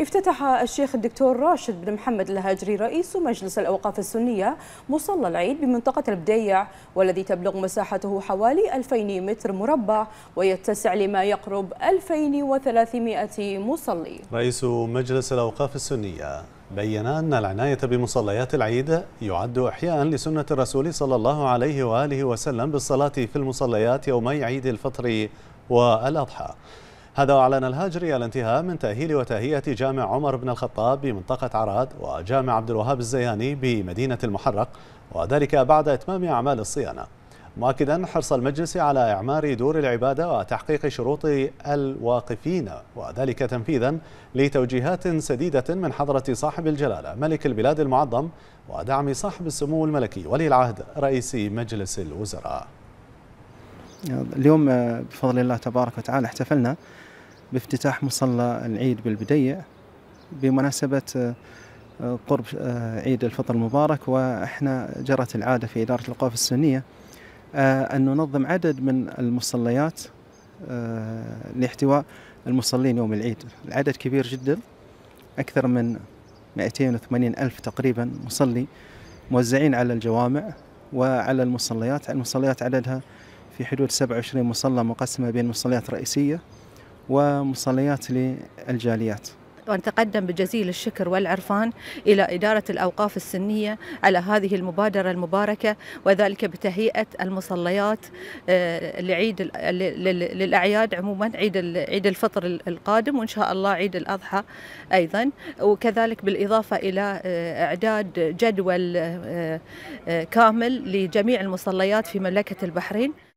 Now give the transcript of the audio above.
افتتح الشيخ الدكتور راشد بن محمد الهاجري رئيس مجلس الأوقاف السنية مصلى العيد بمنطقة البديع والذي تبلغ مساحته حوالي 2000 متر مربع ويتسع لما يقرب 2300 مصلي رئيس مجلس الأوقاف السنية بين أن العناية بمصليات العيد يعد إحياء لسنة الرسول صلى الله عليه وآله وسلم بالصلاة في المصليات يومي عيد الفطر والأضحى هذا أعلن الهاجري الانتهاء من تأهيل وتأهية جامع عمر بن الخطاب بمنطقة عراد وجامع عبد الوهاب الزياني بمدينة المحرق وذلك بعد إتمام أعمال الصيانة مؤكدا حرص المجلس على إعمار دور العبادة وتحقيق شروط الواقفين وذلك تنفيذا لتوجيهات سديدة من حضرة صاحب الجلالة ملك البلاد المعظم ودعم صاحب السمو الملكي ولي العهد رئيس مجلس الوزراء اليوم بفضل الله تبارك وتعالى احتفلنا بافتتاح مصلى العيد بالبديع بمناسبة آه، قرب آه، عيد الفطر المبارك وإحنا جرت العادة في إدارة الأوقاف السنية آه، أن ننظم عدد من المصليات لاحتواء المصلين يوم العيد العدد كبير جدا أكثر من 280 ألف تقريبا مصلي موزعين على الجوامع وعلى المصليات المصليات عددها في حدود 27 مصلى مقسمة بين مصليات رئيسية ومصليات للجاليات ونتقدم بجزيل الشكر والعرفان إلى إدارة الأوقاف السنية على هذه المبادرة المباركة وذلك بتهيئة المصليات آه، لعيد للأعياد عموما عيد عيد الفطر القادم وإن شاء الله عيد الأضحى أيضا وكذلك بالإضافة إلى آه، إعداد جدول آه، كامل لجميع المصليات في مملكة البحرين